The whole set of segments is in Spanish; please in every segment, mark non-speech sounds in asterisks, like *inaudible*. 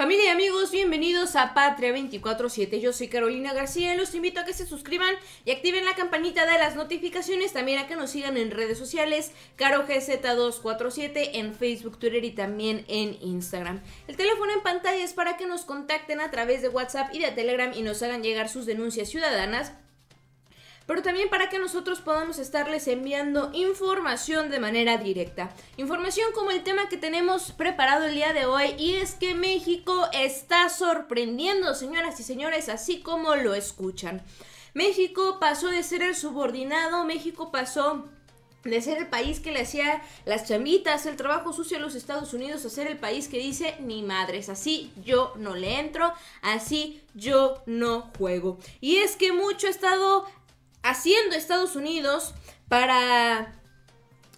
Familia y amigos, bienvenidos a Patria 24-7. Yo soy Carolina García los invito a que se suscriban y activen la campanita de las notificaciones. También a que nos sigan en redes sociales, caro gz 247 en Facebook, Twitter y también en Instagram. El teléfono en pantalla es para que nos contacten a través de WhatsApp y de Telegram y nos hagan llegar sus denuncias ciudadanas pero también para que nosotros podamos estarles enviando información de manera directa. Información como el tema que tenemos preparado el día de hoy y es que México está sorprendiendo, señoras y señores, así como lo escuchan. México pasó de ser el subordinado, México pasó de ser el país que le hacía las chamitas, el trabajo sucio a los Estados Unidos, a ser el país que dice, ni madres, así yo no le entro, así yo no juego. Y es que mucho ha estado haciendo Estados Unidos para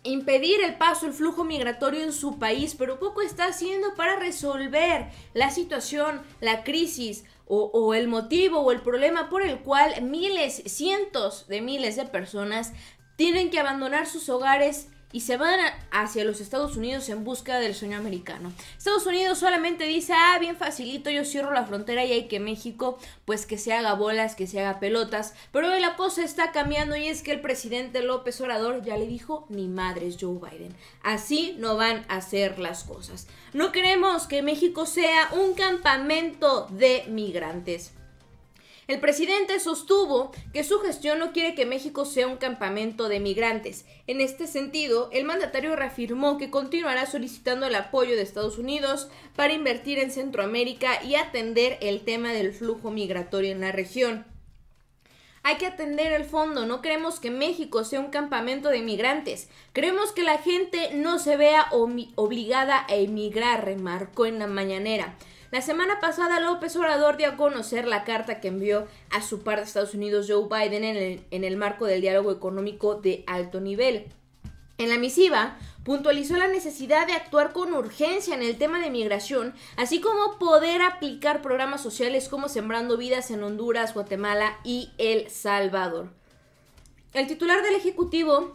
impedir el paso, el flujo migratorio en su país, pero poco está haciendo para resolver la situación, la crisis o, el motivo o el problema por el cual miles, cientos de miles de personas tienen que abandonar sus hogares y se van hacia los Estados Unidos en busca del sueño americano. Estados Unidos solamente dice, ah, bien facilito, yo cierro la frontera y hay que México, pues que se haga bolas, que se haga pelotas. Pero hoy la cosa está cambiando y es que el presidente López Orador ya le dijo, ni madres Joe Biden, así no van a hacer las cosas. No queremos que México sea un campamento de migrantes. El presidente sostuvo que su gestión no quiere que México sea un campamento de migrantes. En este sentido, el mandatario reafirmó que continuará solicitando el apoyo de Estados Unidos para invertir en Centroamérica y atender el tema del flujo migratorio en la región. Hay que atender el fondo, no queremos que México sea un campamento de migrantes. Creemos que la gente no se vea obligada a emigrar, remarcó en la mañanera. La semana pasada López Obrador dio a conocer la carta que envió a su par de Estados Unidos Joe Biden en el, en el marco del diálogo económico de alto nivel. En la misiva, puntualizó la necesidad de actuar con urgencia en el tema de migración, así como poder aplicar programas sociales como Sembrando Vidas en Honduras, Guatemala y El Salvador. El titular del Ejecutivo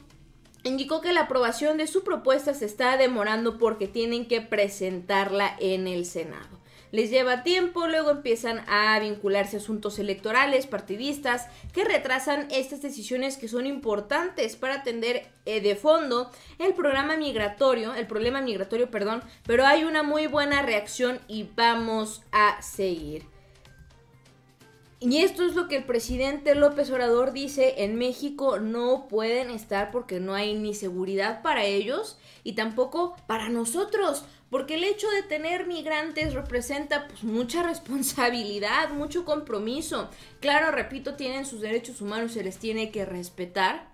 indicó que la aprobación de su propuesta se está demorando porque tienen que presentarla en el Senado. Les lleva tiempo, luego empiezan a vincularse a asuntos electorales, partidistas, que retrasan estas decisiones que son importantes para atender eh, de fondo el programa migratorio, el problema migratorio, perdón, pero hay una muy buena reacción y vamos a seguir. Y esto es lo que el presidente López Obrador dice, en México no pueden estar porque no hay ni seguridad para ellos y tampoco para nosotros porque el hecho de tener migrantes representa pues, mucha *laughs* responsabilidad, mucho compromiso. Claro, repito, tienen sus derechos humanos, se les tiene que respetar.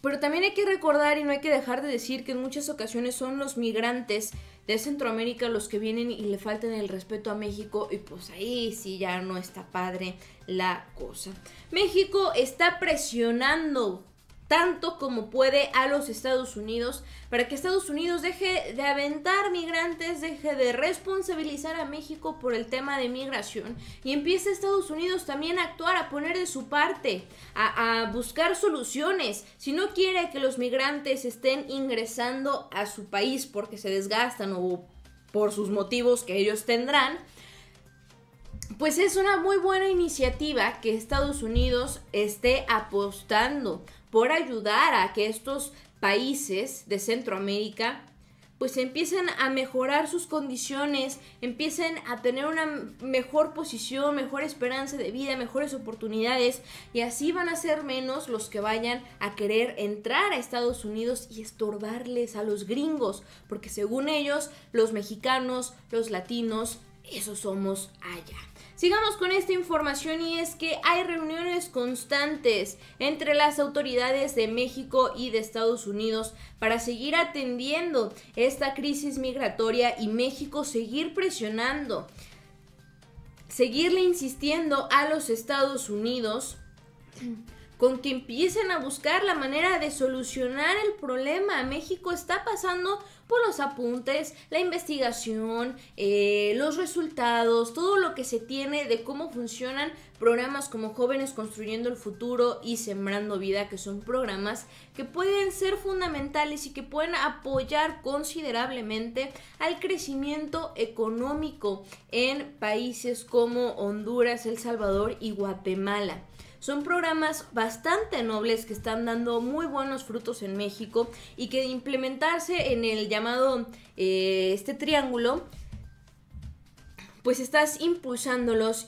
Pero también hay que recordar y no hay que dejar de decir que en muchas ocasiones son los migrantes de Centroamérica los que vienen y le faltan el respeto a México y pues ahí sí ya no está padre la cosa. México está presionando tanto como puede a los Estados Unidos para que Estados Unidos deje de aventar migrantes, deje de responsabilizar a México por el tema de migración y empiece Estados Unidos también a actuar, a poner de su parte, a, buscar soluciones. Si no quiere que los migrantes estén ingresando a su país porque se desgastan o por sus motivos que ellos tendrán, pues es una muy buena iniciativa que Estados Unidos esté apostando por ayudar a que estos países de Centroamérica pues empiecen a mejorar sus condiciones, empiecen a tener una mejor posición, mejor esperanza de vida, mejores oportunidades y así van a ser menos los que vayan a querer entrar a Estados Unidos y estorbarles a los gringos, porque según ellos, los mexicanos, los latinos, esos somos allá. Sigamos con esta información y es que hay reuniones constantes entre las autoridades de México y de Estados Unidos para seguir atendiendo esta crisis migratoria y México seguir presionando, seguirle insistiendo a los Estados Unidos con que empiecen a buscar la manera de solucionar el problema. México está pasando por los apuntes, la investigación, eh, los resultados, todo lo que se tiene de cómo funcionan programas como Jóvenes Construyendo el Futuro y Sembrando Vida, que son programas que pueden ser fundamentales y que pueden apoyar considerablemente al crecimiento económico en países como Honduras, El Salvador y Guatemala. Son programas bastante nobles que están dando muy buenos frutos en México y que de implementarse en el llamado eh, este triángulo, pues estás impulsándolos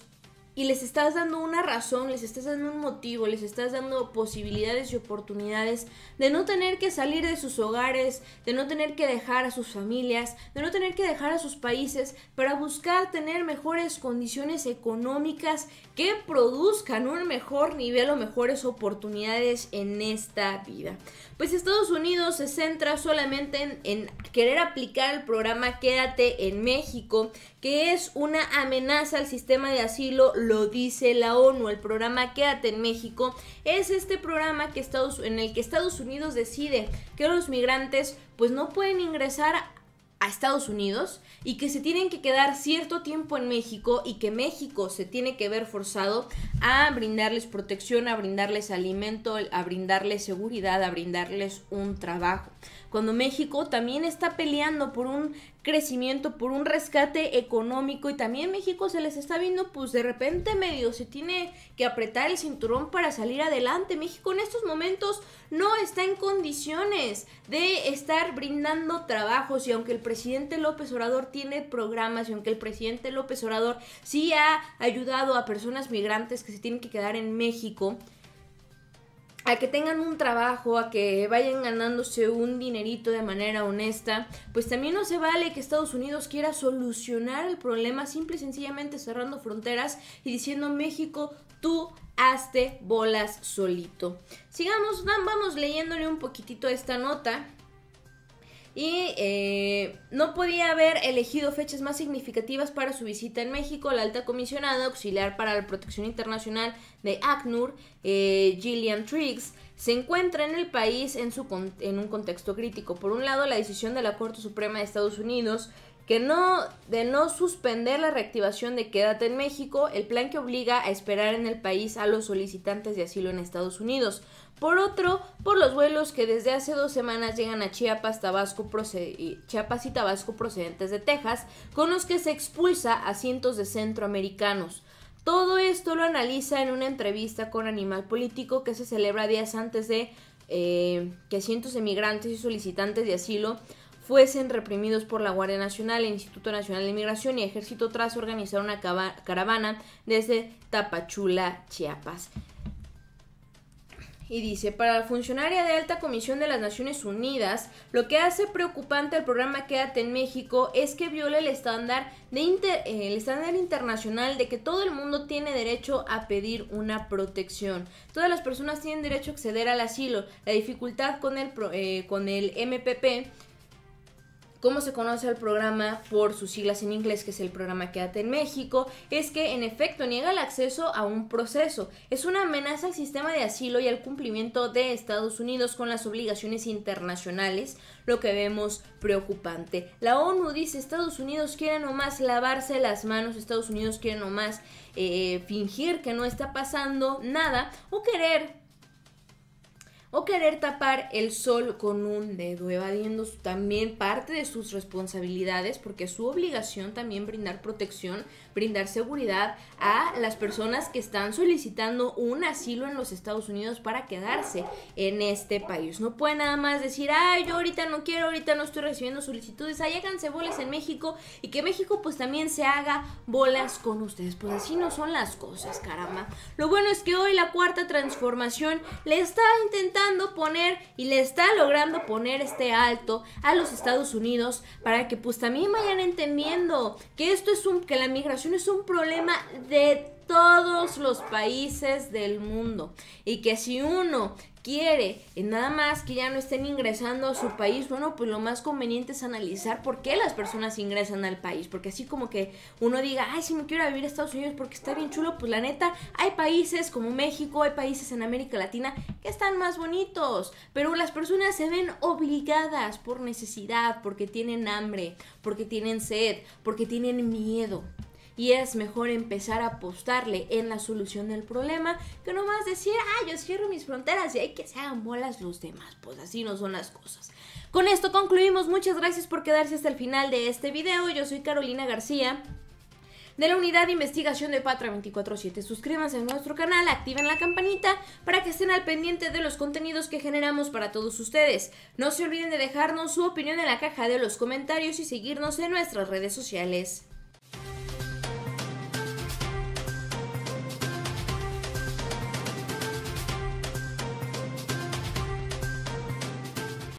y les estás dando una razón, les estás dando un motivo, les estás dando posibilidades y oportunidades de no tener que salir de sus hogares, de no tener que dejar a sus familias, de no tener que dejar a sus países para buscar tener mejores condiciones económicas que produzcan un mejor nivel o mejores oportunidades en esta vida. Pues Estados Unidos se centra solamente en, querer aplicar el programa Quédate en México, que es una amenaza al sistema de asilo, lo dice la ONU. El programa Quédate en México es este programa que Estados, en el que Estados Unidos decide que los migrantes pues no pueden ingresar a Estados Unidos y que se tienen que quedar cierto tiempo en México y que México se tiene que ver forzado a brindarles protección, a brindarles alimento, a brindarles seguridad, a brindarles un trabajo. Cuando México también está peleando por un crecimiento, por un rescate económico y también México se les está viendo pues de repente medio se tiene que apretar el cinturón para salir adelante. México en estos momentos no está en condiciones de estar brindando trabajos y aunque el presidente López Obrador tiene programas y aunque el presidente López Obrador sí ha ayudado a personas migrantes que se tienen que quedar en México, a que tengan un trabajo, a que vayan ganándose un dinerito de manera honesta, pues también no se vale que Estados Unidos quiera solucionar el problema simple y sencillamente cerrando fronteras y diciendo México, tú hazte bolas solito. Sigamos, vamos leyéndole un poquitito a esta nota y eh, no podía haber elegido fechas más significativas para su visita en México. La alta comisionada auxiliar para la protección internacional de ACNUR, eh, Gillian Triggs, se encuentra en el país en, su, en un contexto crítico. Por un lado, la decisión de la Corte Suprema de Estados Unidos que no, de no suspender la reactivación de Quédate en México, el plan que obliga a esperar en el país a los solicitantes de asilo en Estados Unidos. Por otro, por los vuelos que desde hace dos semanas llegan a Chiapas, Tabasco, Chiapas y Tabasco procedentes de Texas, con los que se expulsa a cientos de centroamericanos. Todo esto lo analiza en una entrevista con Animal Político que se celebra días antes de eh, que cientos de migrantes y solicitantes de asilo fuesen reprimidos por la Guardia Nacional, el Instituto Nacional de Inmigración y Ejército tras organizar una caravana desde Tapachula, Chiapas. Y dice, para la funcionaria de alta comisión de las Naciones Unidas, lo que hace preocupante el programa Quédate en México es que viola el estándar, internacional de que todo el mundo tiene derecho a pedir una protección. Todas las personas tienen derecho a acceder al asilo. La dificultad con el, eh, con el MPP cómo se conoce el programa por sus siglas en inglés, que es el programa Quédate en México, es que en efecto niega el acceso a un proceso. Es una amenaza al sistema de asilo y al cumplimiento de Estados Unidos con las obligaciones internacionales, lo que vemos preocupante. La ONU dice Estados Unidos quiere nomás lavarse las manos, Estados Unidos quiere nomás eh, fingir que no está pasando nada o querer o querer tapar el sol con un dedo, evadiendo también parte de sus responsabilidades, porque es su obligación también brindar protección brindar seguridad a las personas que están solicitando un asilo en los Estados Unidos para quedarse en este país. No puede nada más decir, ay, yo ahorita no quiero, ahorita no estoy recibiendo solicitudes, ahí háganse bolas en México y que México pues también se haga bolas con ustedes. Pues así no son las cosas, caramba. Lo bueno es que hoy la cuarta transformación le está intentando poner y le está logrando poner este alto a los Estados Unidos para que pues también vayan entendiendo que esto es un, que la migración es un problema de todos los países del mundo y que si uno quiere eh, nada más que ya no estén ingresando a su país, bueno, pues lo más conveniente es analizar por qué las personas ingresan al país, porque así como que uno diga, ay, si me quiero vivir a Estados Unidos porque está bien chulo, pues la neta, hay países como México, hay países en América Latina que están más bonitos, pero las personas se ven obligadas por necesidad, porque tienen hambre, porque tienen sed, porque tienen miedo y es mejor empezar a apostarle en la solución del problema que nomás decir, ah, yo cierro mis fronteras y hay que se hagan los demás. Pues así no son las cosas. Con esto concluimos. Muchas gracias por quedarse hasta el final de este video. Yo soy Carolina García de la Unidad de Investigación de patra 24-7. Suscríbanse a nuestro canal, activen la campanita para que estén al pendiente de los contenidos que generamos para todos ustedes. No se olviden de dejarnos su opinión en la caja de los comentarios y seguirnos en nuestras redes sociales.